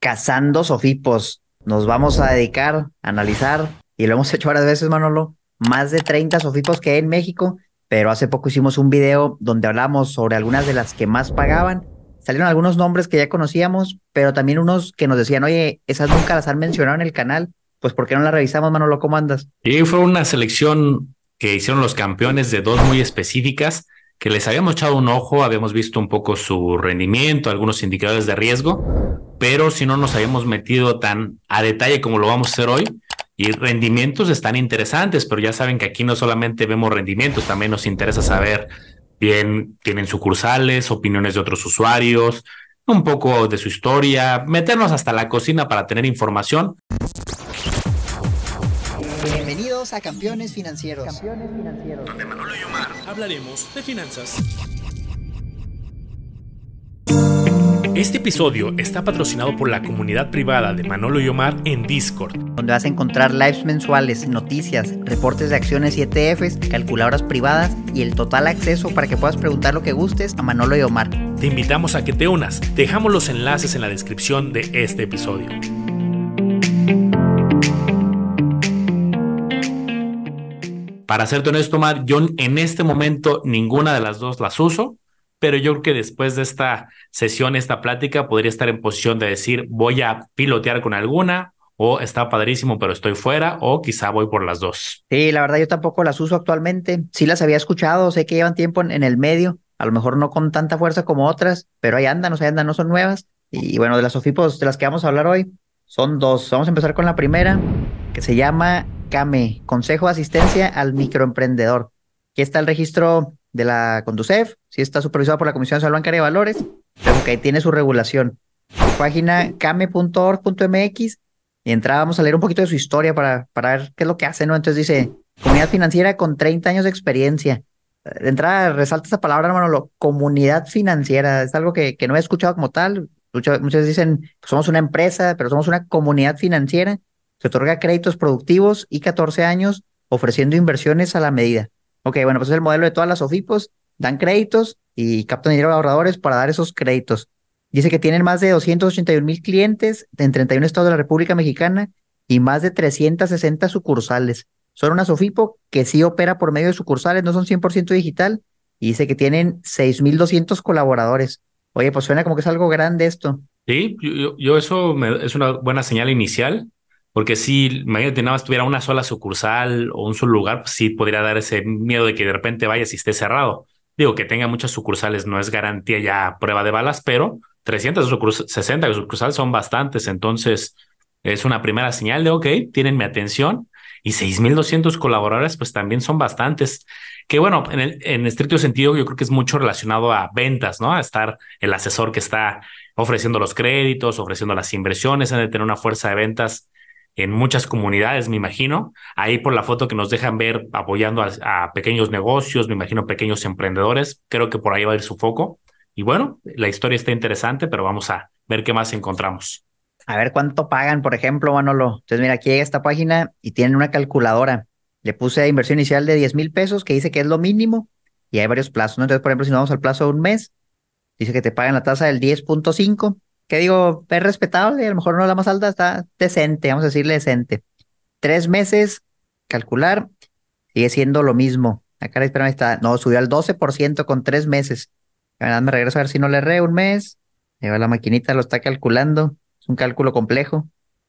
cazando sofipos. Nos vamos a dedicar a analizar, y lo hemos hecho varias veces, Manolo, más de 30 sofipos que hay en México, pero hace poco hicimos un video donde hablamos sobre algunas de las que más pagaban. Salieron algunos nombres que ya conocíamos, pero también unos que nos decían, oye, esas nunca las han mencionado en el canal, pues ¿por qué no las revisamos, Manolo? ¿Cómo andas? Y fue una selección que hicieron los campeones de dos muy específicas que les habíamos echado un ojo, habíamos visto un poco su rendimiento, algunos indicadores de riesgo, pero si no nos habíamos metido tan a detalle como lo vamos a hacer hoy. Y rendimientos están interesantes, pero ya saben que aquí no solamente vemos rendimientos, también nos interesa saber bien, tienen sucursales, opiniones de otros usuarios, un poco de su historia, meternos hasta la cocina para tener información. Bienvenidos a Campeones Financieros. Donde Manolo y Omar hablaremos de finanzas. Este episodio está patrocinado por la comunidad privada de Manolo y Omar en Discord, donde vas a encontrar lives mensuales, noticias, reportes de acciones y ETFs, calculadoras privadas y el total acceso para que puedas preguntar lo que gustes a Manolo y Omar. Te invitamos a que te unas. Dejamos los enlaces en la descripción de este episodio. Para serte honesto, Mar, yo en este momento ninguna de las dos las uso, pero yo creo que después de esta sesión, esta plática, podría estar en posición de decir, voy a pilotear con alguna o está padrísimo, pero estoy fuera, o quizá voy por las dos. Sí, la verdad yo tampoco las uso actualmente. Sí las había escuchado, sé que llevan tiempo en, en el medio, a lo mejor no con tanta fuerza como otras, pero ahí andan, o sea, andan, no son nuevas. Y bueno, de las OFIPOS de las que vamos a hablar hoy, son dos. Vamos a empezar con la primera, que se llama CAME, Consejo de Asistencia al Microemprendedor. Aquí está el registro de la Conducef, sí está supervisado por la Comisión Nacional Bancaria de Valores, pero que ahí tiene su regulación. página came.org.mx y vamos a leer un poquito de su historia para, para ver qué es lo que hace, ¿no? Entonces dice, comunidad financiera con 30 años de experiencia. De entrada, resalta esa palabra, hermano, comunidad financiera. Es algo que, que no he escuchado como tal. Muchas dicen, pues, somos una empresa, pero somos una comunidad financiera. Se otorga créditos productivos y 14 años ofreciendo inversiones a la medida. Ok, bueno, pues es el modelo de todas las OFIPOS. Dan créditos y captan dinero a ahorradores para dar esos créditos. Dice que tienen más de 281 mil clientes en 31 estados de la República Mexicana y más de 360 sucursales. Son una Sofipo que sí opera por medio de sucursales, no son 100% digital. Y dice que tienen 6.200 colaboradores. Oye, pues suena como que es algo grande esto. Sí, yo, eso es una buena señal inicial. Porque si, imagínate, nada más tuviera una sola sucursal o un solo lugar, pues sí podría dar ese miedo de que de repente vayas y esté cerrado. Digo, que tenga muchas sucursales no es garantía ya prueba de balas, pero 360 sucursales son bastantes. Entonces, es una primera señal de, ok, tienen mi atención. Y 6.200 colaboradores, pues también son bastantes. Que bueno, en, en estricto sentido, yo creo que es mucho relacionado a ventas, ¿no? A estar el asesor que está ofreciendo los créditos, ofreciendo las inversiones, de tener una fuerza de ventas en muchas comunidades, me imagino. Ahí por la foto que nos dejan ver apoyando a, pequeños negocios, me imagino pequeños emprendedores. Creo que por ahí va a ir su foco. Y bueno, la historia está interesante, pero vamos a ver qué más encontramos. A ver cuánto pagan, por ejemplo, Manolo. Entonces, mira, aquí hay esta página y tienen una calculadora. Le puse inversión inicial de 10 mil pesos, que dice que es lo mínimo, y hay varios plazos. Entonces, por ejemplo, si nos vamos al plazo de un mes, dice que te pagan la tasa del 10.5 que digo, es respetable, a lo mejor no la más alta, está decente, vamos a decirle decente. Tres meses, calcular, sigue siendo lo mismo. Acá, ah, la espera, está, no, subió al 12% con tres meses. verdad, me regreso a ver si no le erré un mes. Lleva la maquinita, lo está calculando. Es un cálculo complejo.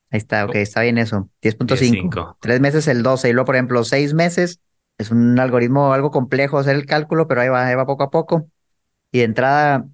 Ahí está, ok, está bien eso. 10.5. Tres meses el 12. Y luego, por ejemplo, seis meses. Es un algoritmo algo complejo hacer el cálculo, pero ahí va, ahí va poco a poco. Y de entrada,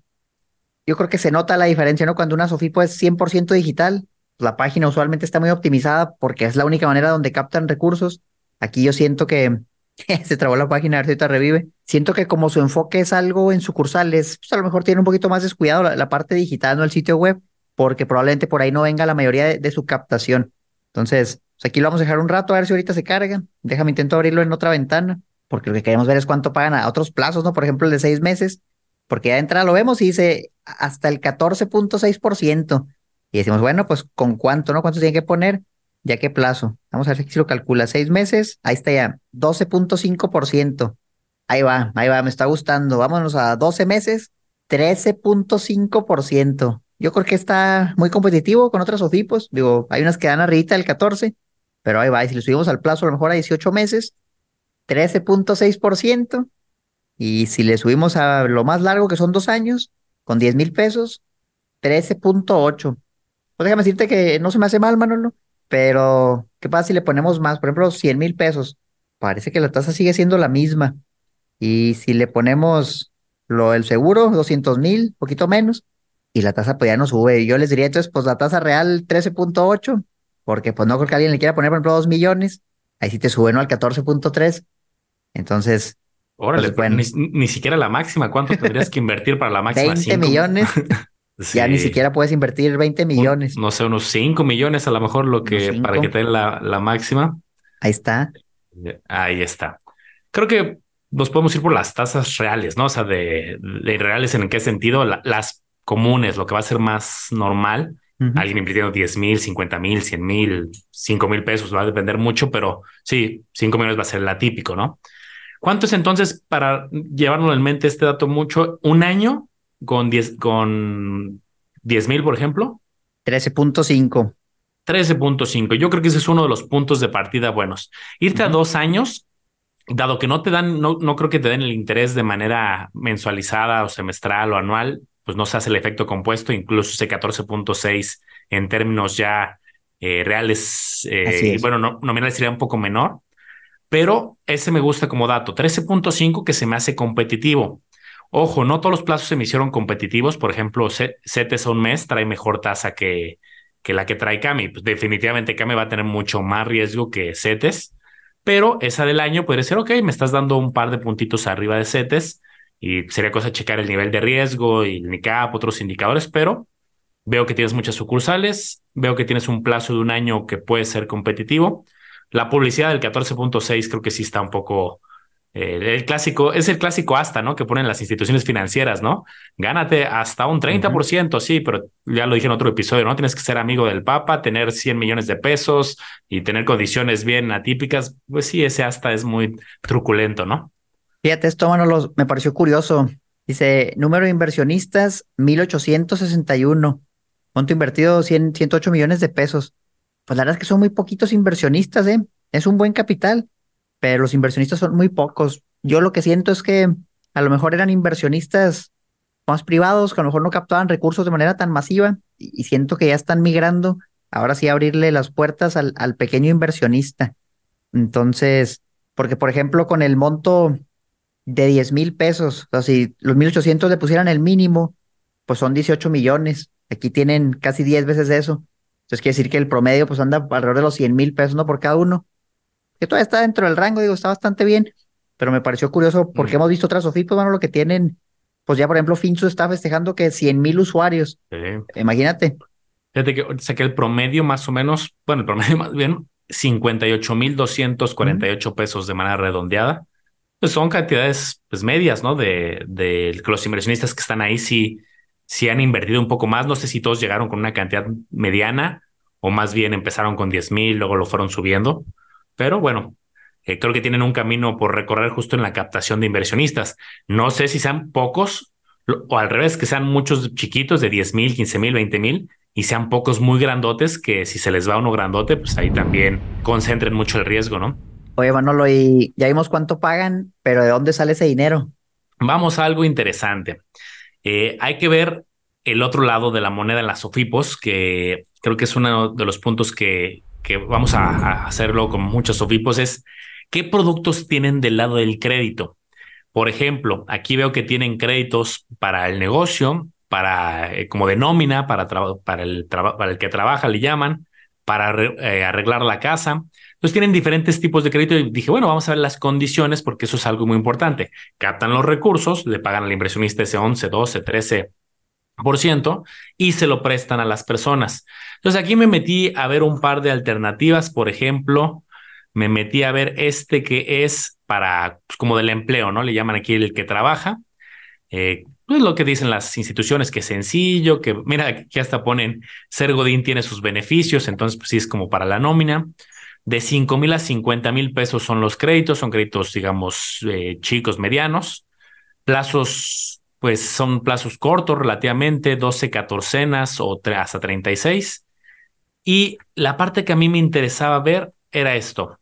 yo creo que se nota la diferencia, ¿no? Cuando una Sofipo es 100% digital, pues, la página usualmente está muy optimizada porque es la única manera donde captan recursos. Aquí yo siento que se trabó la página, a ver si ahorita revive. Siento que como su enfoque es algo en sucursales, pues a lo mejor tiene un poquito más descuidado la, parte digital, no el sitio web, porque probablemente por ahí no venga la mayoría de, su captación. Entonces, pues, aquí lo vamos a dejar un rato, a ver si ahorita se carga. Déjame intento abrirlo en otra ventana, porque lo que queremos ver es cuánto pagan a otros plazos, ¿no? Por ejemplo, el de seis meses porque ya entra, lo vemos y dice hasta el 14.6%. Y decimos, bueno, pues con cuánto, ¿no? ¿Cuánto tiene que poner? ¿Ya qué plazo? Vamos a ver si lo calcula. Seis meses, ahí está ya, 12.5%. Ahí va, ahí va, me está gustando. Vámonos a 12 meses, 13.5%. Yo creo que está muy competitivo con otras tipos. Digo, hay unas que dan arriba del 14, pero ahí va. Y si le subimos al plazo, a lo mejor a 18 meses, 13.6%. Y si le subimos a lo más largo, que son dos años, con 10 mil pesos, 13.8. Pues déjame decirte que no se me hace mal, Manolo, pero ¿qué pasa si le ponemos más? Por ejemplo, 100 mil pesos. Parece que la tasa sigue siendo la misma. Y si le ponemos lo del seguro, 200 mil, poquito menos, y la tasa pues ya no sube. Y Yo les diría entonces, pues la tasa real 13.8, porque pues no creo que alguien le quiera poner, por ejemplo, 2 millones. Ahí sí te sube, ¿no? Al 14.3. Entonces, Órale, pues pues ni, siquiera la máxima. ¿Cuánto tendrías que invertir para la máxima? 20 millones. Ya ni siquiera puedes invertir 20 millones. no sé, unos 5 millones a lo mejor lo que para que te den la, máxima. Ahí está. Eh, ahí está. Creo que nos podemos ir por las tasas reales, ¿no? O sea, de, de reales en qué sentido, las comunes, lo que va a ser más normal. Alguien invirtiendo 10 mil, 50 mil, 100 mil, 5 mil pesos, va a depender mucho, pero sí, 5 millones va a ser la típico, ¿no? ¿Cuánto es entonces para llevarnos en mente este dato mucho? ¿Un año con 10 con mil, por ejemplo? 13.5. 13.5. Yo creo que ese es uno de los puntos de partida buenos. Irte a dos años, dado que no te dan, no, no creo que te den el interés de manera mensualizada o semestral o anual, pues no se hace el efecto compuesto, incluso ese 14.6 en términos ya eh, reales, eh, bueno, no, sería un poco menor. Pero ese me gusta como dato, 13.5 que se me hace competitivo. Ojo, no todos los plazos se me hicieron competitivos. Por ejemplo, CETES a un mes trae mejor tasa que, que la que trae Cami. Pues, definitivamente Cami va a tener mucho más riesgo que CETES, pero esa del año puede ser, ok, me estás dando un par de puntitos arriba de CETES y sería cosa checar el nivel de riesgo y el NICAP, otros indicadores, pero veo que tienes muchas sucursales, veo que tienes un plazo de un año que puede ser competitivo. La publicidad del 14.6 creo que sí está un poco... Eh, el clásico, es el clásico hasta, ¿no? Que ponen las instituciones financieras, ¿no? Gánate hasta un 30%, sí, pero ya lo dije en otro episodio, ¿no? Tienes que ser amigo del Papa, tener 100 millones de pesos y tener condiciones bien atípicas. Pues sí, ese hasta es muy truculento, ¿no? Fíjate, esto, me pareció curioso. Dice, número de inversionistas, 1861. Monto invertido, 108 millones de pesos pues la verdad es que son muy poquitos inversionistas, ¿eh? Es un buen capital, pero los inversionistas son muy pocos. Yo lo que siento es que a lo mejor eran inversionistas más privados, que a lo mejor no captaban recursos de manera tan masiva y, siento que ya están migrando, ahora sí abrirle las puertas al, pequeño inversionista. Entonces, porque por ejemplo con el monto de 10 mil pesos, o sea, si los 1.800 le pusieran el mínimo, pues son 18 millones, aquí tienen casi 10 veces eso. Entonces quiere decir que el promedio pues anda alrededor de los 100 mil pesos, ¿no? Por cada uno. Que todavía está dentro del rango, digo, está bastante bien. Pero me pareció curioso porque hemos visto otras oficinas, pues, bueno, lo que tienen, pues ya por ejemplo, Finzu está festejando que 100 mil usuarios. Imagínate. Fíjate que saqué el promedio más o menos, bueno, el promedio más bien, 58 mil 248 pesos de manera redondeada. Pues son cantidades pues, medias, ¿no? De, de los inversionistas que están ahí sí si han invertido un poco más. No sé si todos llegaron con una cantidad mediana o más bien empezaron con 10 mil, luego lo fueron subiendo. Pero bueno, eh, creo que tienen un camino por recorrer justo en la captación de inversionistas. No sé si sean pocos o al revés, que sean muchos chiquitos de 10 mil, 15 mil, 20 mil y sean pocos muy grandotes que si se les va uno grandote, pues ahí también concentren mucho el riesgo, ¿no? Oye, Manolo, y ya vimos cuánto pagan, pero ¿de dónde sale ese dinero? Vamos a algo interesante. Eh, hay que ver el otro lado de la moneda en las Sofipos, que creo que es uno de los puntos que, vamos a, hacerlo con muchos Sofipos, es qué productos tienen del lado del crédito. Por ejemplo, aquí veo que tienen créditos para el negocio, para eh, como de nómina, para, para, el para el que trabaja, le llaman, para eh, arreglar la casa, entonces tienen diferentes tipos de crédito y dije, bueno, vamos a ver las condiciones porque eso es algo muy importante. Captan los recursos, le pagan al inversionista ese 11, 12, 13 por ciento y se lo prestan a las personas. Entonces aquí me metí a ver un par de alternativas, por ejemplo, me metí a ver este que es para pues, como del empleo, ¿no? Le llaman aquí el que trabaja. Es eh, pues lo que dicen las instituciones, que es sencillo, que mira, aquí hasta ponen ser Godín tiene sus beneficios, entonces pues sí es como para la nómina. De 5 mil a 50 mil pesos son los créditos, son créditos, digamos, eh, chicos, medianos. Plazos, pues son plazos cortos relativamente, 12 catorcenas o hasta 36. Y la parte que a mí me interesaba ver era esto.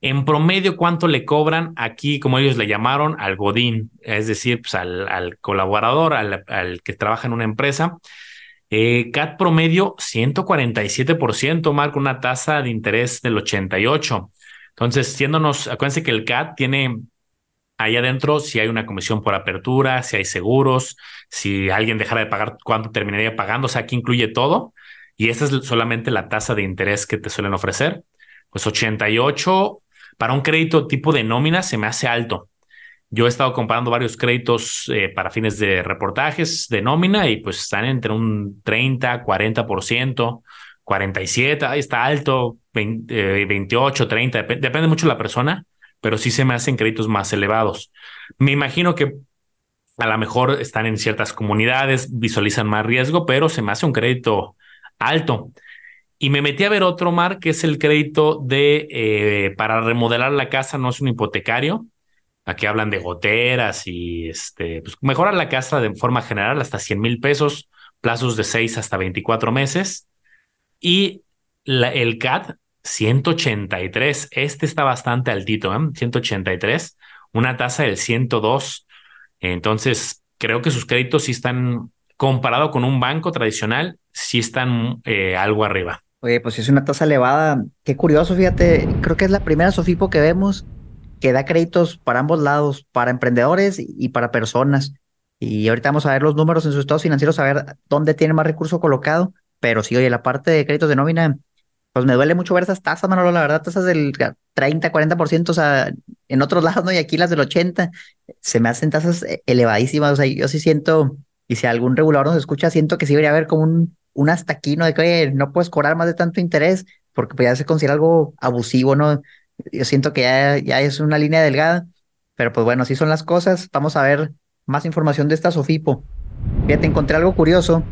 En promedio, ¿cuánto le cobran aquí, como ellos le llamaron, al Godín? Es decir, pues, al, colaborador, al que trabaja en una empresa, eh, CAT promedio 147%, Marco, una tasa de interés del 88%. Entonces, siéndonos, acuérdense que el CAT tiene ahí adentro si hay una comisión por apertura, si hay seguros, si alguien dejara de pagar, cuánto terminaría pagando, o sea, aquí incluye todo. Y esta es solamente la tasa de interés que te suelen ofrecer. Pues 88 para un crédito tipo de nómina se me hace alto. Yo he estado comparando varios créditos eh, para fines de reportajes de nómina y pues están entre un 30, 40%, 47, ahí está alto, 28, 30, eh, depende mucho de la persona, pero sí se me hacen créditos más elevados. Me imagino que a lo mejor están en ciertas comunidades, visualizan más riesgo, pero se me hace un crédito alto. Y me metí a ver otro mar, que es el crédito de eh, para remodelar la casa, no es un hipotecario, Aquí hablan de goteras y este, pues la casa de forma general hasta 100 mil pesos, plazos de 6 hasta 24 meses. Y la, el CAD 183, este está bastante altito, ¿eh? 183, una tasa del 102. Entonces, creo que sus créditos sí están, comparado con un banco tradicional, sí están eh, algo arriba. Oye, pues es una tasa elevada. Qué curioso, fíjate. Creo que es la primera Sofipo que vemos que da créditos para ambos lados, para emprendedores y para personas. Y ahorita vamos a ver los números en sus estados financieros, a ver dónde tiene más recurso colocado. Pero sí, oye, la parte de créditos de nómina, pues me duele mucho ver esas tasas, Manolo, la verdad, tasas del 30, 40%, o sea, en otros lados, ¿no? Y aquí las del 80, se me hacen tasas eh, elevadísimas. O sea, yo sí siento, y si algún regulador nos escucha, siento que sí debería haber como un, un hasta aquí, ¿no? De que, no puedes cobrar más de tanto interés, porque pues ya se considera algo abusivo, ¿no? yo siento que ya, es una línea delgada, pero pues bueno, así son las cosas. Vamos a ver más información de esta Sofipo. Fíjate, encontré algo curioso.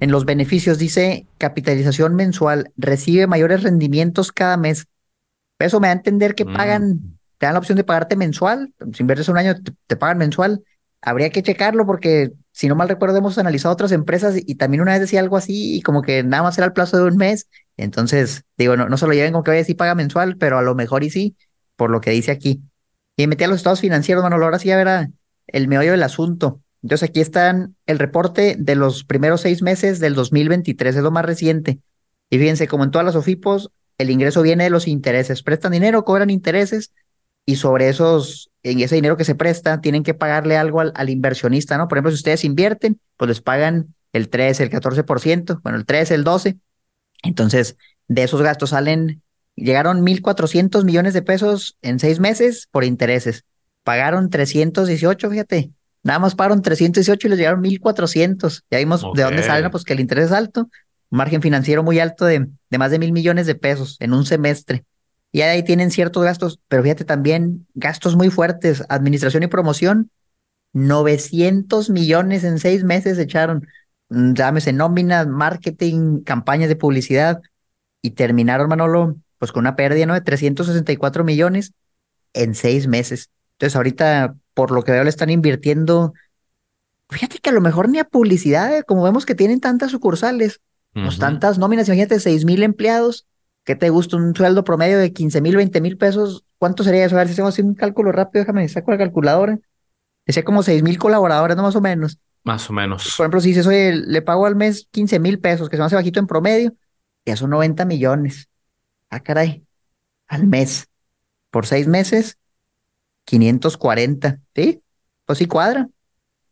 En los beneficios dice capitalización mensual, recibe mayores rendimientos cada mes. Eso me da a entender que mm. pagan, te dan la opción de pagarte mensual. Si inviertes un año, te pagan mensual. Habría que checarlo porque si no mal recuerdo, hemos analizado otras empresas y, también una vez decía algo así y como que nada más era el plazo de un mes. Entonces, digo, no, no se lo lleven con que vaya decir paga mensual, pero a lo mejor y sí, por lo que dice aquí. Y metí a los estados financieros, Manolo, ahora sí ya verá el meollo del asunto. Entonces aquí están el reporte de los primeros seis meses del 2023, es lo más reciente. Y fíjense, como en todas las OFIPOS, el ingreso viene de los intereses. Prestan dinero, cobran intereses, y sobre esos, en ese dinero que se presta, tienen que pagarle algo al, inversionista, ¿no? Por ejemplo, si ustedes invierten, pues les pagan el 13, el 14%, bueno, el 13, el 12. Entonces, de esos gastos salen, llegaron 1.400 millones de pesos en seis meses por intereses. Pagaron 318, fíjate. Nada más pagaron 318 y les llegaron 1.400. Ya vimos de dónde salen, pues que el interés es alto. Margen financiero muy alto de, de más de mil millones de pesos en un semestre. Y ahí tienen ciertos gastos, pero fíjate también gastos muy fuertes, administración y promoción, 900 millones en seis meses echaron, mm, llámese nóminas, marketing, campañas de publicidad, y terminaron, Manolo, pues con una pérdida ¿no? de 364 millones en seis meses. Entonces ahorita, por lo que veo, le están invirtiendo, fíjate que a lo mejor ni a publicidad, eh, como vemos que tienen tantas sucursales, pues tantas nóminas, imagínate, seis mil empleados, ¿Qué te gusta? Un sueldo promedio de 15 mil, 20 mil pesos. ¿Cuánto sería eso? A ver si hacemos un cálculo rápido, déjame saco la calculadora. Decía como 6 mil colaboradores, ¿no? Más o menos. Más o menos. Por ejemplo, si dices, oye, le pago al mes 15 mil pesos, que se me hace bajito en promedio, ya son 90 millones. Ah, caray. Al mes. Por seis meses, 540. ¿Sí? Pues sí cuadra.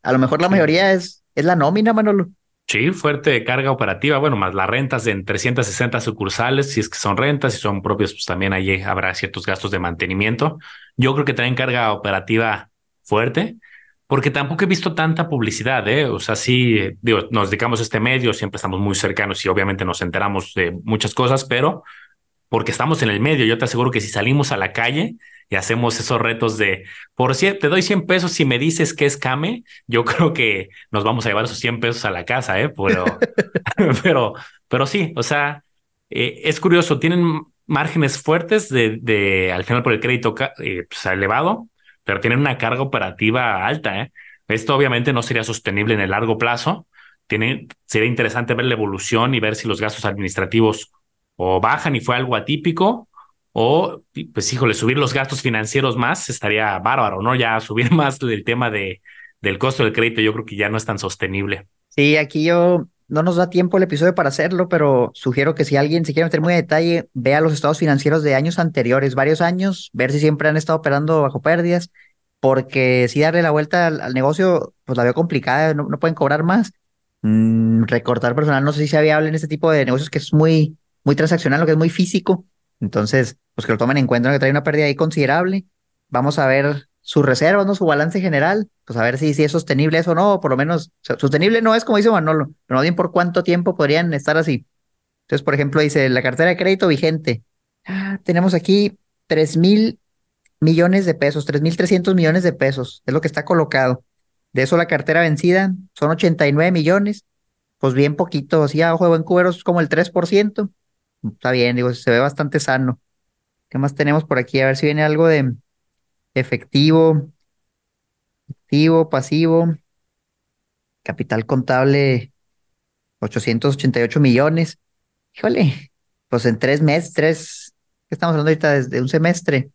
A lo mejor la mayoría es, es la nómina, Manolo. Sí, fuerte carga operativa, bueno, más las rentas en 360 sucursales, si es que son rentas, y son propios, pues también allí habrá ciertos gastos de mantenimiento. Yo creo que traen carga operativa fuerte, porque tampoco he visto tanta publicidad, ¿eh? O sea, sí, digo, nos dedicamos a este medio, siempre estamos muy cercanos y obviamente nos enteramos de muchas cosas, pero porque estamos en el medio, yo te aseguro que si salimos a la calle, y hacemos esos retos de, por si te doy 100 pesos si me dices que es Kame, yo creo que nos vamos a llevar esos 100 pesos a la casa, ¿eh? Pero, pero, pero sí, o sea, eh, es curioso, tienen márgenes fuertes de, de al final por el crédito eh, pues, elevado, pero tienen una carga operativa alta, ¿eh? Esto obviamente no sería sostenible en el largo plazo. Tiene, sería interesante ver la evolución y ver si los gastos administrativos o bajan y fue algo atípico, o, pues híjole, subir los gastos financieros más estaría bárbaro, ¿no? Ya subir más el tema de, del costo del crédito, yo creo que ya no es tan sostenible. Sí, aquí yo no nos da tiempo el episodio para hacerlo, pero sugiero que si alguien se quiere meter muy detalle, vea los estados financieros de años anteriores, varios años, ver si siempre han estado operando bajo pérdidas, porque si darle la vuelta al, negocio, pues la veo complicada, no, pueden cobrar más. Mm, recortar personal, no sé si sea viable en este tipo de negocios que es muy, muy transaccional, lo que es muy físico. Entonces, pues que lo tomen en cuenta, que trae una pérdida ahí considerable. Vamos a ver su reserva, ¿no? Su balance general, pues a ver si, es sostenible eso o no, por lo menos, sostenible no es como dice Manolo, pero no bien por cuánto tiempo podrían estar así. Entonces, por ejemplo, dice la cartera de crédito vigente. Ah, tenemos aquí 3 mil millones de pesos, mil 300 millones de pesos, es lo que está colocado. De eso la cartera vencida son 89 millones, pues bien poquito, así a ojo de buen cubero es como el 3% está bien, digo, se ve bastante sano. ¿Qué más tenemos por aquí? A ver si viene algo de efectivo, activo, pasivo, capital contable, 888 millones. Híjole, pues en tres meses, tres, ¿qué estamos hablando ahorita? Desde un semestre.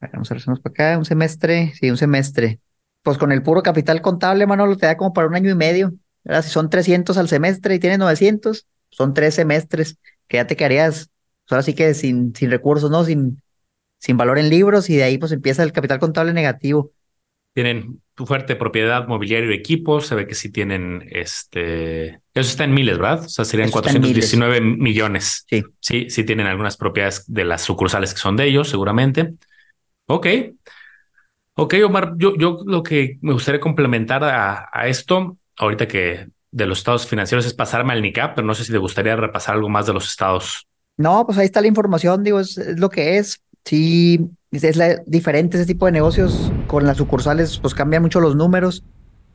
vamos a regresarnos para acá, un semestre, sí, un semestre. Pues con el puro capital contable, Manolo, te da como para un año y medio. si son 300 al semestre y tienes 900, son tres semestres que ya te quedarías, pues, ahora sí que sin, sin recursos, ¿no? Sin, sin valor en libros y de ahí pues empieza el capital contable negativo. Tienen tu fuerte propiedad, mobiliario y equipos, se ve que sí tienen este... Eso está en miles, ¿verdad? O sea, serían 419 millones. Sí. Sí, sí tienen algunas propiedades de las sucursales que son de ellos, seguramente. Ok. Ok, Omar, yo, lo que me gustaría complementar a esto, ahorita que de los estados financieros es pasarme al NICAP, pero no sé si le gustaría repasar algo más de los estados. No, pues ahí está la información, digo, es, lo que es. Sí, es diferente ese tipo de negocios con las sucursales, pues cambian mucho los números,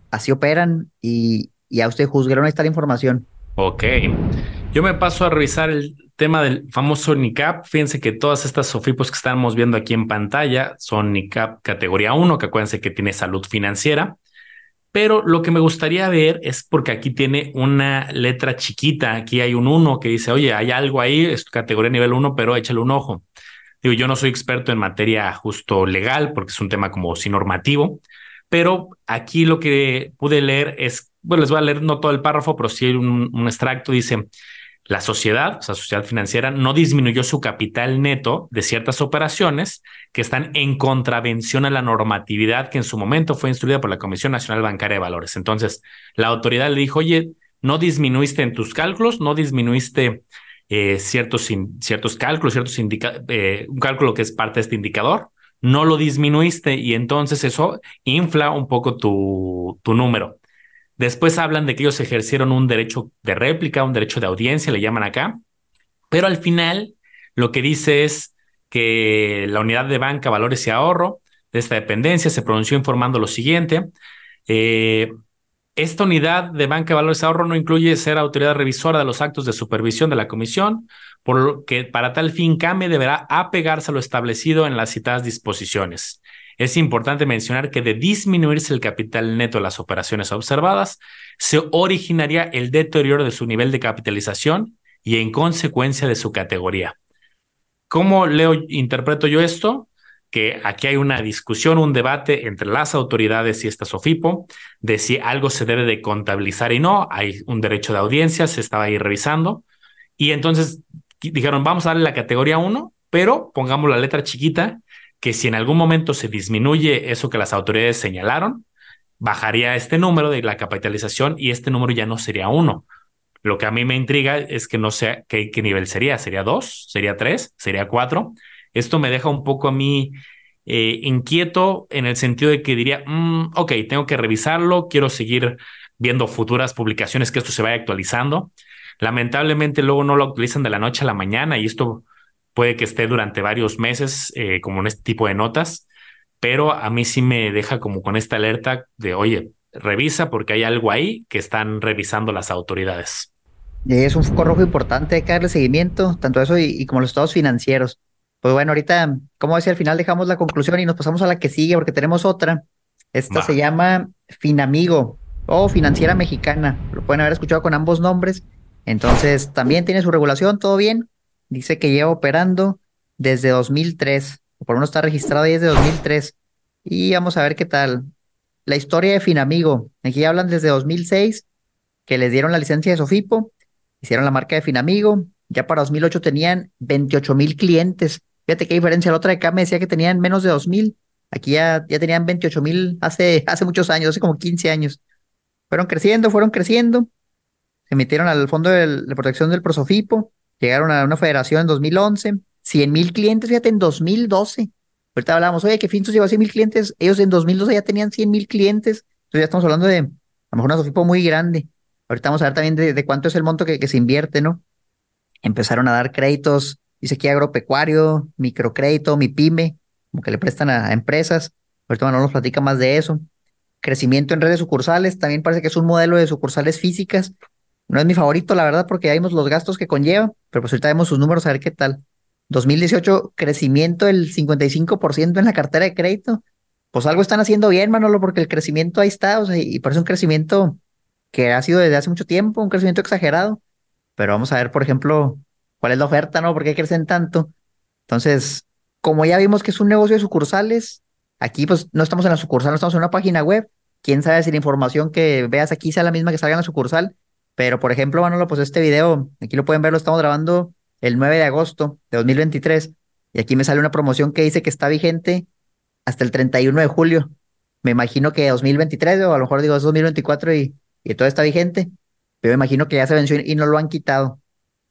así operan y, a usted juzgaron ahí está la información. Ok, yo me paso a revisar el tema del famoso NICAP. Fíjense que todas estas SOFIPOS que estamos viendo aquí en pantalla son NICAP categoría 1, que acuérdense que tiene salud financiera. Pero lo que me gustaría ver es porque aquí tiene una letra chiquita, aquí hay un 1 que dice, oye, hay algo ahí, es categoría nivel 1, pero échale un ojo. Digo, yo no soy experto en materia justo legal, porque es un tema como sin normativo, pero aquí lo que pude leer es, bueno, les voy a leer no todo el párrafo, pero sí hay un, un extracto, dice, la sociedad, o sea, sociedad financiera, no disminuyó su capital neto de ciertas operaciones que están en contravención a la normatividad que en su momento fue instruida por la Comisión Nacional Bancaria de Valores. Entonces, la autoridad le dijo, oye, no disminuiste en tus cálculos, no disminuiste eh, ciertos, ciertos cálculos, ciertos eh, un cálculo que es parte de este indicador, no lo disminuiste y entonces eso infla un poco tu, tu número. Después hablan de que ellos ejercieron un derecho de réplica, un derecho de audiencia, le llaman acá. Pero al final lo que dice es que la unidad de banca, valores y ahorro de esta dependencia se pronunció informando lo siguiente. Eh, esta unidad de banca, valores y ahorro no incluye ser autoridad revisora de los actos de supervisión de la comisión, por lo que para tal fin CAME deberá apegarse a lo establecido en las citadas disposiciones. Es importante mencionar que de disminuirse el capital neto de las operaciones observadas, se originaría el deterioro de su nivel de capitalización y en consecuencia de su categoría. ¿Cómo leo, interpreto yo esto? Que aquí hay una discusión, un debate entre las autoridades y esta SOFIPO de si algo se debe de contabilizar y no. Hay un derecho de audiencia, se estaba ahí revisando. Y entonces dijeron, vamos a darle la categoría 1, pero pongamos la letra chiquita que si en algún momento se disminuye eso que las autoridades señalaron, bajaría este número de la capitalización y este número ya no sería uno. Lo que a mí me intriga es que no sé qué, qué nivel sería. ¿Sería dos? ¿Sería tres? ¿Sería cuatro? Esto me deja un poco a mí eh, inquieto en el sentido de que diría, mm, ok, tengo que revisarlo, quiero seguir viendo futuras publicaciones que esto se vaya actualizando. Lamentablemente luego no lo actualizan de la noche a la mañana y esto puede que esté durante varios meses, eh, como en este tipo de notas, pero a mí sí me deja como con esta alerta de, oye, revisa porque hay algo ahí que están revisando las autoridades. Eh, es un foco rojo importante, de que darle seguimiento, tanto eso y, como los estados financieros. Pues bueno, ahorita, como decía, al final dejamos la conclusión y nos pasamos a la que sigue porque tenemos otra. Esta se llama Finamigo o Financiera Mexicana. Lo pueden haber escuchado con ambos nombres. Entonces, también tiene su regulación, todo bien, Dice que lleva operando desde 2003, o por lo menos está registrado desde 2003. Y vamos a ver qué tal. La historia de Finamigo. Aquí hablan desde 2006, que les dieron la licencia de Sofipo, hicieron la marca de Finamigo. Ya para 2008 tenían 28 mil clientes. Fíjate qué diferencia. La otra de acá me decía que tenían menos de 2 mil. Aquí ya, tenían 28 mil hace, hace muchos años, hace como 15 años. Fueron creciendo, fueron creciendo. Se metieron al fondo de, la protección del prosofipo Llegaron a una federación en 2011, 100 mil clientes, fíjate, en 2012. Ahorita hablábamos, oye, que finto lleva a 100 mil clientes, ellos en 2012 ya tenían 100 mil clientes, entonces ya estamos hablando de, a lo mejor, una SOFIPO muy grande. Ahorita vamos a ver también de, cuánto es el monto que, se invierte, ¿no? Empezaron a dar créditos, dice aquí agropecuario, microcrédito, mi pyme, como que le prestan a, a empresas. Ahorita no nos platica más de eso. Crecimiento en redes sucursales, también parece que es un modelo de sucursales físicas no es mi favorito, la verdad, porque ya vimos los gastos que conlleva, pero pues ahorita vemos sus números a ver qué tal. 2018, crecimiento del 55% en la cartera de crédito. Pues algo están haciendo bien, Manolo, porque el crecimiento ahí está, y parece un crecimiento que ha sido desde hace mucho tiempo, un crecimiento exagerado. Pero vamos a ver, por ejemplo, cuál es la oferta, ¿no? ¿Por qué crecen tanto? Entonces, como ya vimos que es un negocio de sucursales, aquí pues no estamos en la sucursal, no estamos en una página web. Quién sabe si la información que veas aquí sea la misma que salga en la sucursal. Pero, por ejemplo, lo pues este video, aquí lo pueden ver, lo estamos grabando el 9 de agosto de 2023. Y aquí me sale una promoción que dice que está vigente hasta el 31 de julio. Me imagino que 2023 o a lo mejor digo es 2024 y, y todo está vigente. Pero me imagino que ya se venció y no lo han quitado.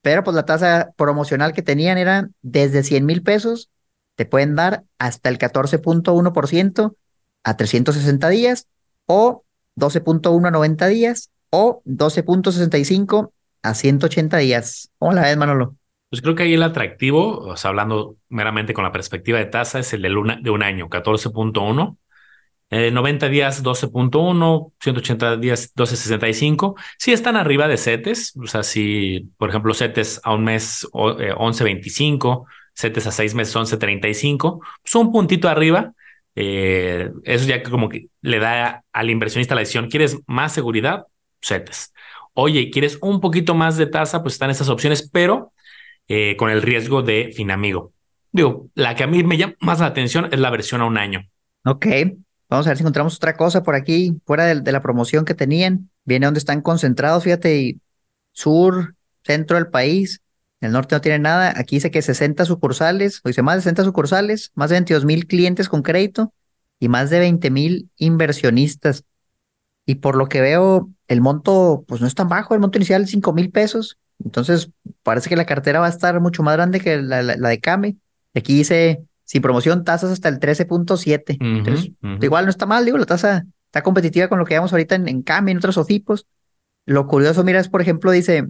Pero pues la tasa promocional que tenían era desde 100 mil pesos, te pueden dar hasta el 14.1% a 360 días o 12.1 a 90 días o 12.65 a 180 días. ¿Cómo la eh, Manolo? Pues creo que ahí el atractivo, o sea, hablando meramente con la perspectiva de tasa, es el de, luna, de un año, 14.1. 90 eh, días 12.1, 180 días 12.65. Sí están arriba de CETES, o sea, si por ejemplo CETES a un mes 11.25, eh, CETES a seis meses 11.35, Son pues un puntito arriba. eso ya como que le da al inversionista la decisión, ¿quieres más seguridad Oye, ¿quieres un poquito más de tasa? Pues están esas opciones, pero eh, con el riesgo de Finamigo. Digo, la que a mí me llama más la atención es la versión a un año. Ok, vamos a ver si encontramos otra cosa por aquí, fuera de, la promoción que tenían. Viene donde están concentrados, fíjate, sur, centro del país, el norte no tiene nada. Aquí dice que 60 sucursales, o dice más de 60 sucursales, más de 22 mil clientes con crédito y más de 20 mil inversionistas. Y por lo que veo, el monto, pues no es tan bajo, el monto inicial es 5 mil pesos. Entonces, parece que la cartera va a estar mucho más grande que la, de Came. Aquí dice, sin promoción, tasas hasta el 13.7. igual no está mal, digo, la tasa está competitiva con lo que vemos ahorita en, en Came, en otros OFIPOS. Lo curioso, mira, es, por ejemplo, dice,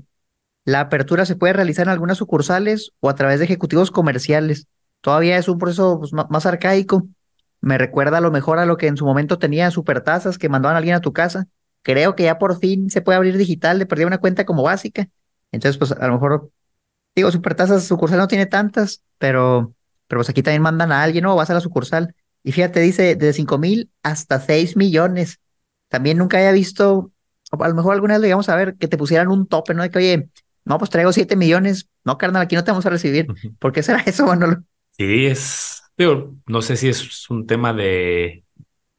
la apertura se puede realizar en algunas sucursales o a través de ejecutivos comerciales. Todavía es un proceso pues, más arcaico. Me recuerda a lo mejor a lo que en su momento tenía supertasas que mandaban a alguien a tu casa. Creo que ya por fin se puede abrir digital, le perdí una cuenta como básica. Entonces, pues a lo mejor, digo, supertasas, sucursal no tiene tantas, pero, pero pues aquí también mandan a alguien, ¿no? Vas a la sucursal. Y fíjate, dice de 5 mil hasta 6 millones. También nunca había visto, a lo mejor alguna vez lo íbamos a ver, que te pusieran un tope, ¿no? De que, oye, no, pues traigo 7 millones. No, carnal, aquí no te vamos a recibir. ¿Por qué será eso, Manolo? Sí, es pero no sé si es un tema de,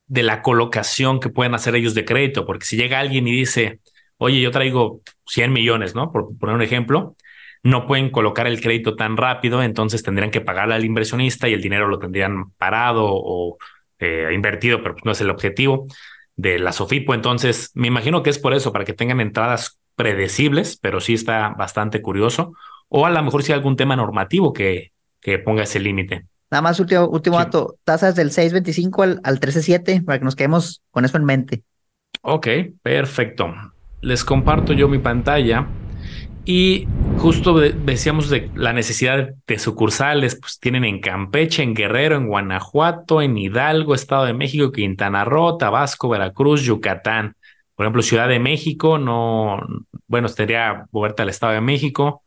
de la colocación que pueden hacer ellos de crédito, porque si llega alguien y dice, oye, yo traigo 100 millones, ¿no? Por poner un ejemplo, no pueden colocar el crédito tan rápido, entonces tendrían que pagarle al inversionista y el dinero lo tendrían parado o eh, invertido, pero pues no es el objetivo de la Sofipo. Entonces, me imagino que es por eso, para que tengan entradas predecibles, pero sí está bastante curioso. O a lo mejor si hay algún tema normativo que, que ponga ese límite. Nada más último, último dato, tasas del 6.25 al, 13.7 para que nos quedemos con eso en mente. Ok, perfecto. Les comparto yo mi pantalla y justo decíamos de la necesidad de sucursales, pues tienen en Campeche, en Guerrero, en Guanajuato, en Hidalgo, Estado de México, Quintana Roo, Tabasco, Veracruz, Yucatán. Por ejemplo, Ciudad de México, no, bueno, estaría vuelta al Estado de México,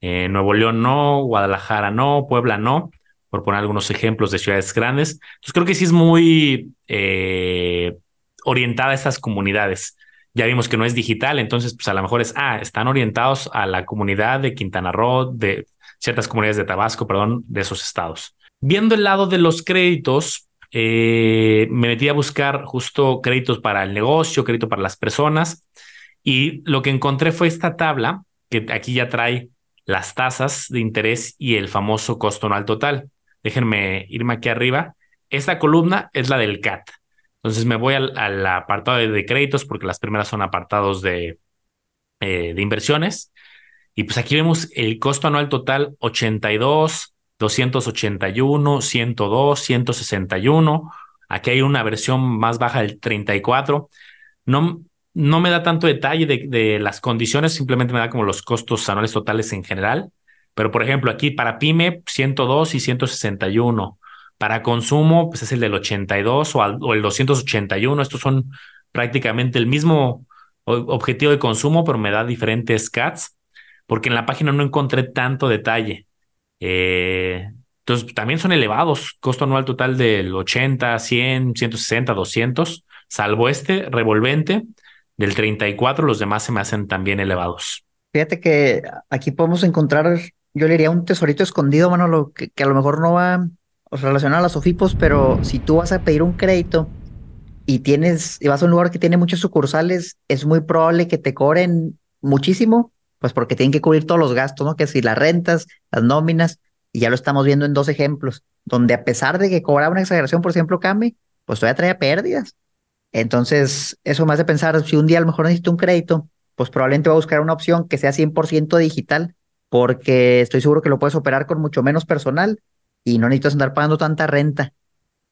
eh, Nuevo León no, Guadalajara no, Puebla no por poner algunos ejemplos de ciudades grandes. Entonces creo que sí es muy eh, orientada a esas comunidades. Ya vimos que no es digital, entonces pues a lo mejor es, ah, están orientados a la comunidad de Quintana Roo, de ciertas comunidades de Tabasco, perdón, de esos estados. Viendo el lado de los créditos, eh, me metí a buscar justo créditos para el negocio, crédito para las personas, y lo que encontré fue esta tabla, que aquí ya trae las tasas de interés y el famoso costo anual total déjenme irme aquí arriba. Esta columna es la del CAT. Entonces me voy al, apartado de créditos porque las primeras son apartados eh, de, inversiones. Y pues aquí vemos el costo anual total 82, 281, 102, 161. Aquí hay una versión más baja del 34. No, no me da tanto detalle de, las condiciones, simplemente me da como los costos anuales totales en general. Pero, por ejemplo, aquí para pyme, 102 y 161. Para consumo, pues es el del 82 o, el 281. Estos son prácticamente el mismo objetivo de consumo, pero me da diferentes cats, porque en la página no encontré tanto detalle. Eh, entonces, también son elevados, costo anual total del 80, 100, 160, 200, salvo este revolvente del 34, los demás se me hacen también elevados. Fíjate que aquí podemos encontrar yo le diría un tesorito escondido, mano, lo que, a lo mejor no va a relacionar a las OFIPOS, pero si tú vas a pedir un crédito y tienes, y vas a un lugar que tiene muchas sucursales, es muy probable que te cobren muchísimo, pues porque tienen que cubrir todos los gastos, ¿no? Que si las rentas, las nóminas, y ya lo estamos viendo en dos ejemplos, donde a pesar de que cobraba una exageración, por ejemplo, Cami, pues todavía traía pérdidas. Entonces, eso más de pensar, si un día a lo mejor necesito un crédito, pues probablemente va a buscar una opción que sea 100% digital porque estoy seguro que lo puedes operar con mucho menos personal y no necesitas andar pagando tanta renta.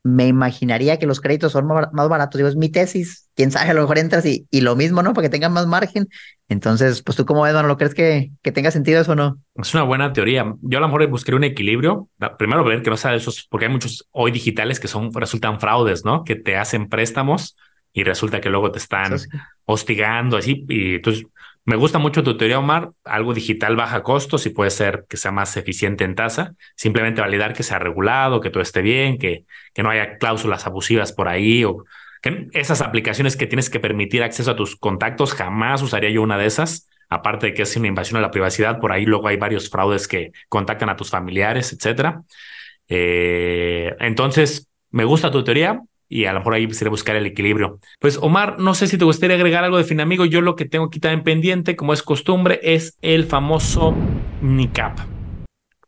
Me imaginaría que los créditos son más baratos. Digo, es mi tesis. Quién sabe, a lo mejor entras y, lo mismo, ¿no? Para que tengan más margen. Entonces, pues tú, ¿cómo ves, ¿Lo ¿Crees que, que tenga sentido eso o no? Es una buena teoría. Yo a lo mejor buscaría un equilibrio. Primero, ver que no sea de esos, porque hay muchos hoy digitales que son resultan fraudes, ¿no? Que te hacen préstamos y resulta que luego te están hostigando así. Y entonces me gusta mucho tu teoría, Omar. Algo digital baja costos y puede ser que sea más eficiente en tasa. Simplemente validar que sea regulado, que todo esté bien, que, que no haya cláusulas abusivas por ahí o que esas aplicaciones que tienes que permitir acceso a tus contactos, jamás usaría yo una de esas. Aparte de que es una invasión a la privacidad, por ahí luego hay varios fraudes que contactan a tus familiares, etcétera. Eh, entonces, me gusta tu teoría y a lo mejor ahí sería buscar el equilibrio. Pues Omar, no sé si te gustaría agregar algo de fin amigo Yo lo que tengo aquí también pendiente, como es costumbre, es el famoso NICAP.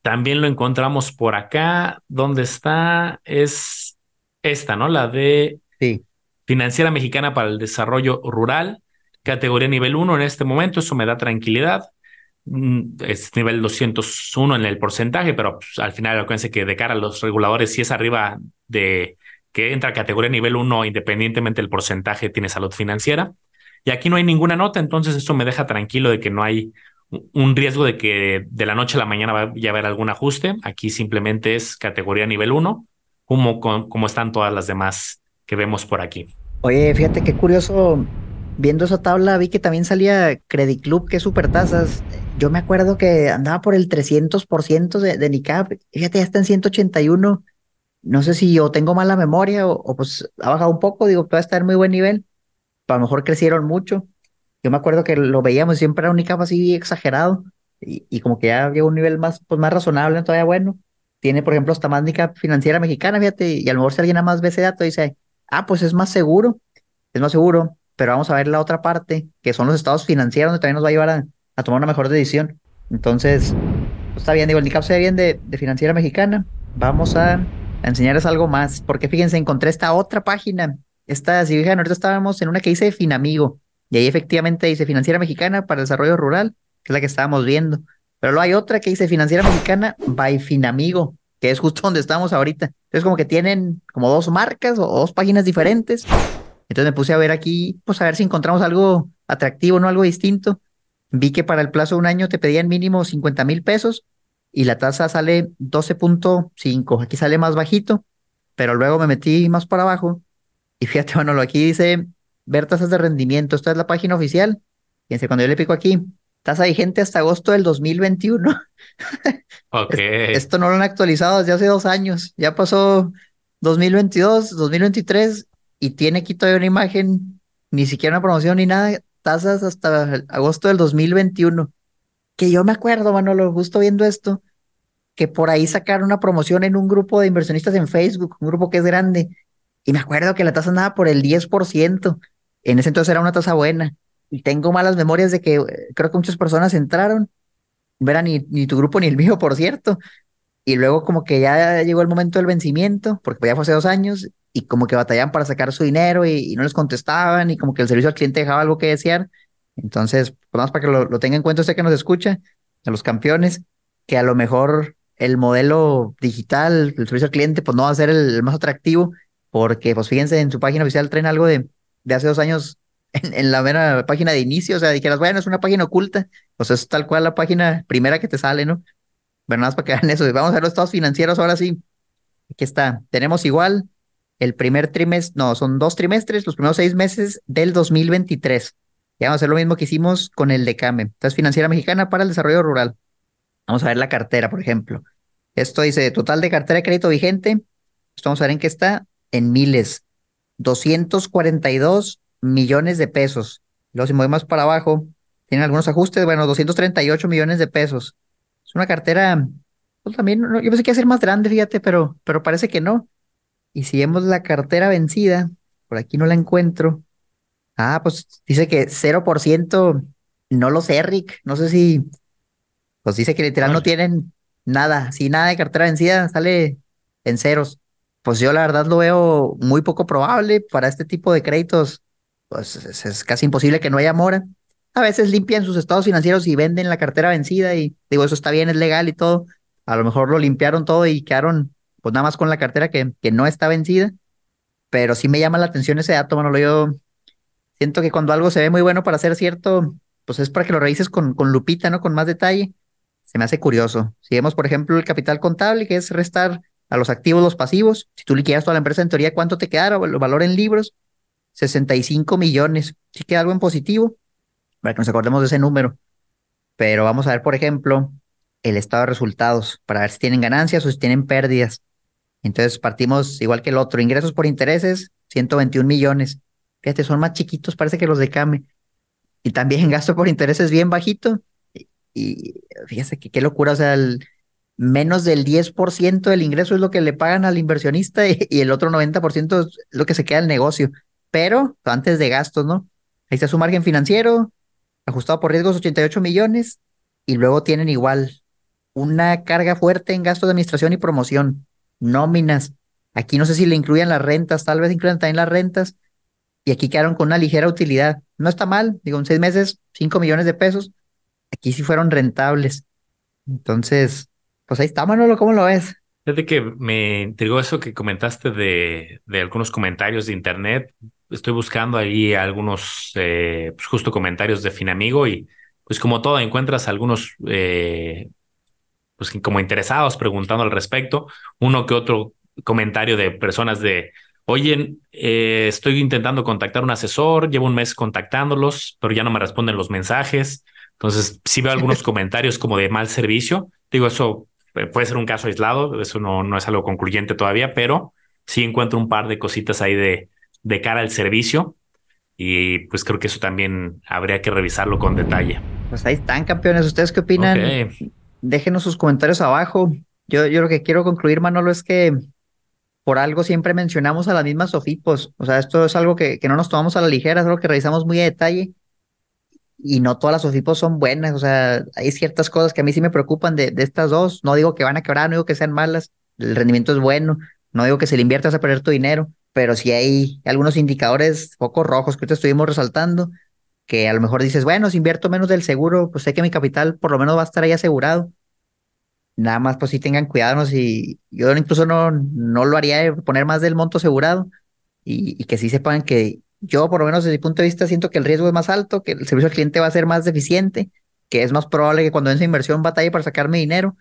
También lo encontramos por acá. ¿Dónde está? Es esta, ¿no? La de Financiera Mexicana para el Desarrollo Rural, categoría nivel 1 en este momento. Eso me da tranquilidad mm, es nivel 201 en el porcentaje, pero pues, al final acuérdense que de cara a los reguladores, si es arriba de que entra a categoría nivel 1 independientemente del porcentaje tiene salud financiera. Y aquí no hay ninguna nota, entonces esto me deja tranquilo de que no hay un riesgo de que de la noche a la mañana vaya a haber algún ajuste. Aquí simplemente es categoría nivel 1, como, como están todas las demás que vemos por aquí. Oye, fíjate qué curioso. Viendo esa tabla vi que también salía Credit Club, que supertasas, tasas. Yo me acuerdo que andaba por el 300% de, de NICAP. Fíjate, ya está en 181 no sé si yo tengo mala memoria o, pues ha bajado un poco, digo, puede estar en muy buen nivel, a lo mejor crecieron mucho. Yo me acuerdo que lo veíamos siempre era un ICAP así exagerado y, como que ya había un nivel más, pues más razonable, todavía bueno. Tiene, por ejemplo, esta más financiera mexicana, fíjate, y a lo mejor si alguien más ve ese dato dice, ah, pues es más seguro, es más seguro, pero vamos a ver la otra parte, que son los estados financieros, donde también nos va a llevar a, tomar una mejor decisión. Entonces, pues, está bien, digo, el ICAP se ve bien de financiera mexicana. Vamos a a enseñarles algo más, porque fíjense, encontré esta otra página. Esta, si fijan, ahorita estábamos en una que dice Finamigo, y ahí efectivamente dice Financiera Mexicana para el Desarrollo Rural, que es la que estábamos viendo. Pero luego hay otra que dice Financiera Mexicana by Finamigo, que es justo donde estamos ahorita. Entonces, como que tienen como dos marcas o dos páginas diferentes. Entonces me puse a ver aquí, pues a ver si encontramos algo atractivo, ¿no? Algo distinto. Vi que para el plazo de un año te pedían mínimo 50 mil pesos y la tasa sale 12.5, aquí sale más bajito, pero luego me metí más para abajo y fíjate, bueno, aquí dice ver tasas de rendimiento, esta es la página oficial, fíjense, cuando yo le pico aquí, tasa vigente hasta agosto del 2021. ok Esto no lo han actualizado desde hace dos años, ya pasó 2022, 2023 y tiene aquí todavía una imagen, ni siquiera una promoción ni nada, tasas hasta agosto del 2021 que yo me acuerdo, Manolo, justo viendo esto, que por ahí sacaron una promoción en un grupo de inversionistas en Facebook, un grupo que es grande, y me acuerdo que la tasa andaba por el 10%, en ese entonces era una tasa buena, y tengo malas memorias de que eh, creo que muchas personas entraron, no ni, tu grupo ni el mío, por cierto, y luego como que ya llegó el momento del vencimiento, porque ya fue hace dos años, y como que batallaban para sacar su dinero y, y no les contestaban, y como que el servicio al cliente dejaba algo que desear, entonces, pues, más para que lo, lo tenga en cuenta usted que nos escucha, a los campeones, que a lo mejor el modelo digital, el servicio al cliente, pues no va a ser el, más atractivo, porque pues fíjense, en su página oficial traen algo de, de hace dos años en, la mera página de inicio, o sea, dijeras, bueno, es una página oculta, pues es tal cual la página primera que te sale, ¿no? Pero nada más para que vean eso, vamos a ver los estados financieros ahora sí. Aquí está, tenemos igual el primer trimestre, no, son dos trimestres, los primeros seis meses del 2023. Y vamos a hacer lo mismo que hicimos con el DECAME. Entonces, Financiera Mexicana para el Desarrollo Rural. Vamos a ver la cartera, por ejemplo. Esto dice total de cartera de crédito vigente. Esto vamos a ver en qué está. En miles. 242 millones de pesos. Luego, si movemos para abajo, tienen algunos ajustes. Bueno, 238 millones de pesos. Es una cartera, pues, también, yo pensé que iba a ser más grande, fíjate, pero, pero parece que no. Y si vemos la cartera vencida, por aquí no la encuentro. Ah, pues dice que 0%, no lo sé, Rick. No sé si. Pues dice que literal no tienen nada, si nada de cartera vencida, sale en ceros. Pues yo la verdad lo veo muy poco probable para este tipo de créditos. Pues es, casi imposible que no haya mora. A veces limpian sus estados financieros y venden la cartera vencida y digo, eso está bien, es legal y todo. A lo mejor lo limpiaron todo y quedaron pues nada más con la cartera que, que no está vencida. Pero sí me llama la atención ese dato, lo Yo siento que cuando algo se ve muy bueno para ser cierto, pues es para que lo revises con, lupita, ¿no? Con más detalle. Se me hace curioso. Si vemos, por ejemplo, el capital contable, que es restar a los activos los pasivos, si tú liquidas toda la empresa, en teoría, ¿cuánto te quedara el valor en libros, 65 millones. Sí queda algo en positivo, para que nos acordemos de ese número. Pero vamos a ver, por ejemplo, el estado de resultados, para ver si tienen ganancias o si tienen pérdidas. Entonces partimos igual que el otro, ingresos por intereses, 121 millones. Fíjate, son más chiquitos, parece que los de Came. Y también gasto por intereses bien bajito. Y, fíjate que qué locura, o sea, menos del 10% del ingreso es lo que le pagan al inversionista y, el otro 90% es lo que se queda el negocio. Pero antes de gastos, ¿no? Ahí está su margen financiero, ajustado por riesgos 88 millones, y luego tienen igual una carga fuerte en gastos de administración y promoción, nóminas. Aquí no sé si le incluyen las rentas, tal vez incluyan también las rentas, y aquí quedaron con una ligera utilidad. No está mal, digo, en seis meses, cinco millones de pesos, aquí sí fueron rentables. Entonces, pues ahí está, Manolo, ¿cómo lo ves? Fíjate que me intrigó eso que comentaste de, algunos comentarios de internet. Estoy buscando ahí algunos, eh, pues justo comentarios de Finamigo y pues como todo encuentras algunos, eh, pues como interesados preguntando al respecto, uno que otro comentario de personas de, oye, eh, estoy intentando contactar un asesor, llevo un mes contactándolos, pero ya no me responden los mensajes. Entonces, sí veo algunos comentarios como de mal servicio. Digo, eso eh, puede ser un caso aislado, eso no, no es algo concluyente todavía, pero sí encuentro un par de cositas ahí de, de cara al servicio. Y pues creo que eso también habría que revisarlo con detalle. Pues ahí están, campeones. ¿Ustedes qué opinan? Déjenos sus comentarios abajo. Yo, yo lo que quiero concluir, Manolo, es que por algo siempre mencionamos a las mismas sofipos. O sea, esto es algo que, no nos tomamos a la ligera, es algo que revisamos muy a detalle. Y no todas las sofipos son buenas. O sea, hay ciertas cosas que a mí sí me preocupan de, estas dos. No digo que van a quebrar, no digo que sean malas. El rendimiento es bueno. No digo que se le vas a perder tu dinero. Pero sí hay algunos indicadores poco rojos que te estuvimos resaltando. Que a lo mejor dices, bueno, si invierto menos del seguro, pues sé que mi capital por lo menos va a estar ahí asegurado. Nada más, pues sí tengan cuidado, ¿no? Si, yo incluso no, no lo haría de eh, poner más del monto asegurado y, que sí sepan que yo, por lo menos desde mi punto de vista, siento que el riesgo es más alto, que el servicio al cliente va a ser más deficiente, que es más probable que cuando en su inversión batalle para sacarme dinero.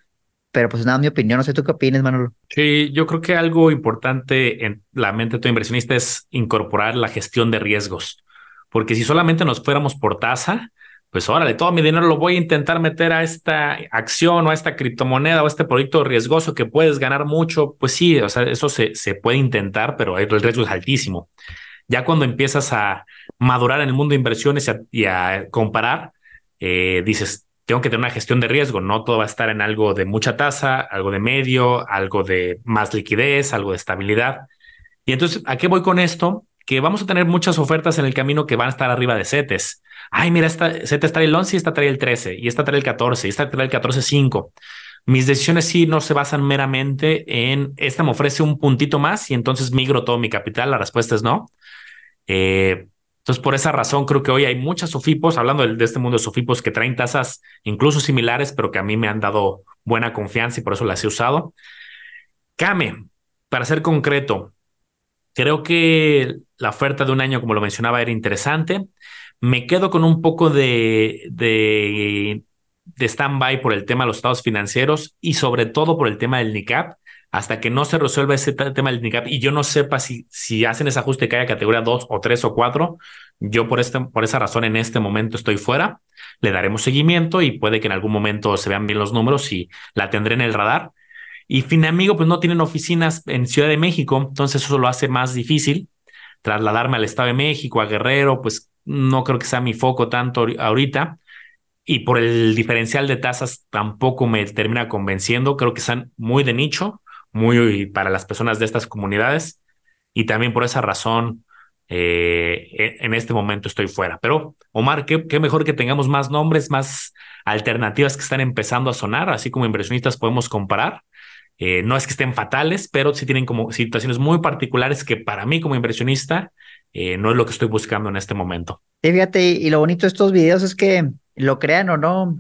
Pero pues nada, mi opinión, no sé tú qué opinas, Manolo. Sí, yo creo que algo importante en la mente de tu inversionista es incorporar la gestión de riesgos, porque si solamente nos fuéramos por tasa, pues ahora de todo mi dinero lo voy a intentar meter a esta acción o a esta criptomoneda o a este proyecto riesgoso que puedes ganar mucho, pues sí, o sea, eso se, se puede intentar, pero el riesgo es altísimo. Ya cuando empiezas a madurar en el mundo de inversiones y a, comparar, eh, dices, tengo que tener una gestión de riesgo, no todo va a estar en algo de mucha tasa, algo de medio, algo de más liquidez, algo de estabilidad. Y entonces, ¿a qué voy con esto? que vamos a tener muchas ofertas en el camino que van a estar arriba de setes. Ay, mira, esta sete trae el 11 y esta trae el 13 y esta trae el 14 y esta trae el 5. Mis decisiones sí no se basan meramente en esta me ofrece un puntito más y entonces migro todo mi capital. La respuesta es no. Eh, entonces, por esa razón, creo que hoy hay muchas SOFIPOS, hablando de, de, este mundo de SOFIPOS, que traen tasas incluso similares, pero que a mí me han dado buena confianza y por eso las he usado. Came, para ser concreto, Creo que la oferta de un año, como lo mencionaba, era interesante. Me quedo con un poco de, de, de stand-by por el tema de los estados financieros y sobre todo por el tema del NICAP. Hasta que no se resuelva ese tema del NICAP y yo no sepa si, si hacen ese ajuste que haya categoría 2 o 3 o 4, yo por, este, por esa razón en este momento estoy fuera. Le daremos seguimiento y puede que en algún momento se vean bien los números y la tendré en el radar y amigo pues no tienen oficinas en Ciudad de México, entonces eso lo hace más difícil. Trasladarme al Estado de México, a Guerrero, pues no creo que sea mi foco tanto ahorita. Y por el diferencial de tasas tampoco me termina convenciendo. Creo que están muy de nicho, muy para las personas de estas comunidades. Y también por esa razón, eh, e-, en este momento estoy fuera. Pero, Omar, ¿qué, qué, mejor que tengamos más nombres, más alternativas que están empezando a sonar, así como inversionistas podemos comparar eh, no es que estén fatales, pero sí tienen como situaciones muy particulares que para mí como inversionista eh, no es lo que estoy buscando en este momento. Sí, fíjate, y lo bonito de estos videos es que lo crean o no,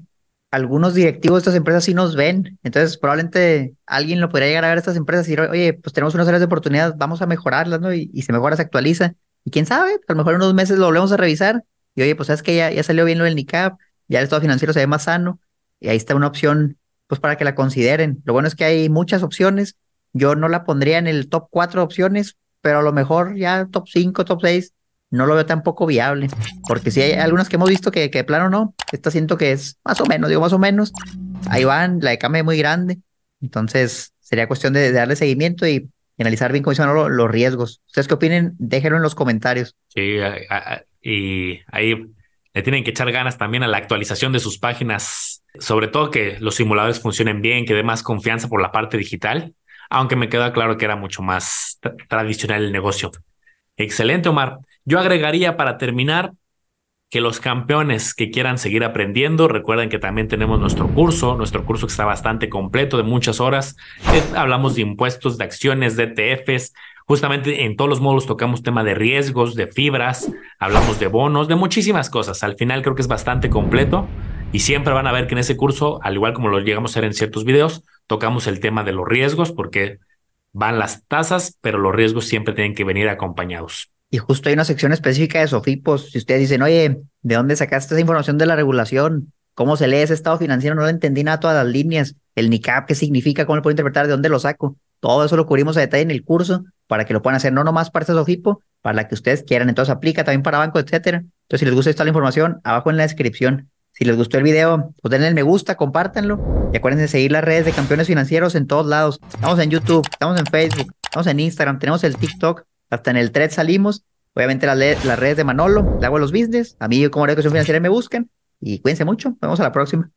algunos directivos de estas empresas sí nos ven. Entonces, probablemente alguien lo podría llegar a ver a estas empresas y decir, oye, pues tenemos unas áreas de oportunidad, vamos a mejorarlas, ¿no? Y, se mejora, se actualiza. Y quién sabe, a lo mejor en unos meses lo volvemos a revisar. Y oye, pues sabes que ya, ya salió bien lo del NICAP, ya el estado financiero se ve más sano. Y ahí está una opción pues para que la consideren. Lo bueno es que hay muchas opciones. Yo no la pondría en el top 4 opciones, pero a lo mejor ya top 5, top 6, no lo veo tampoco viable. Porque si hay algunas que hemos visto que, que de plano no, esta siento que es más o menos, digo más o menos. Ahí van, la de Came es muy grande. Entonces sería cuestión de, darle seguimiento y analizar bien, como los riesgos. ¿Ustedes qué opinen? Déjenlo en los comentarios. Sí, y ahí le tienen que echar ganas también a la actualización de sus páginas, sobre todo que los simuladores funcionen bien, que dé más confianza por la parte digital, aunque me queda claro que era mucho más tradicional el negocio. Excelente, Omar. Yo agregaría para terminar que los campeones que quieran seguir aprendiendo, recuerden que también tenemos nuestro curso, nuestro curso que está bastante completo de muchas horas. Eh, hablamos de impuestos, de acciones, de ETFs, Justamente en todos los módulos tocamos tema de riesgos, de fibras, hablamos de bonos, de muchísimas cosas. Al final creo que es bastante completo y siempre van a ver que en ese curso, al igual como lo llegamos a hacer en ciertos videos, tocamos el tema de los riesgos porque van las tasas, pero los riesgos siempre tienen que venir acompañados. Y justo hay una sección específica de Sofipos. Si ustedes dicen, oye, ¿de dónde sacaste esa información de la regulación? ¿Cómo se lee ese estado financiero? No lo entendí nada todas las líneas. El NICAP, ¿qué significa? ¿Cómo lo puedo interpretar? ¿De dónde lo saco? Todo eso lo cubrimos a detalle en el curso para que lo puedan hacer no nomás para o equipo para la que ustedes quieran. Entonces aplica también para banco, etcétera. Entonces, si les gusta esta información, abajo en la descripción. Si les gustó el video, pues denle me gusta, compártanlo y acuérdense de seguir las redes de campeones financieros en todos lados. Estamos en YouTube, estamos en Facebook, estamos en Instagram, tenemos el TikTok, hasta en el thread salimos. Obviamente las, redes de Manolo, le hago los business, a mí como Educación Financiera me buscan y cuídense mucho. Nos vemos a la próxima.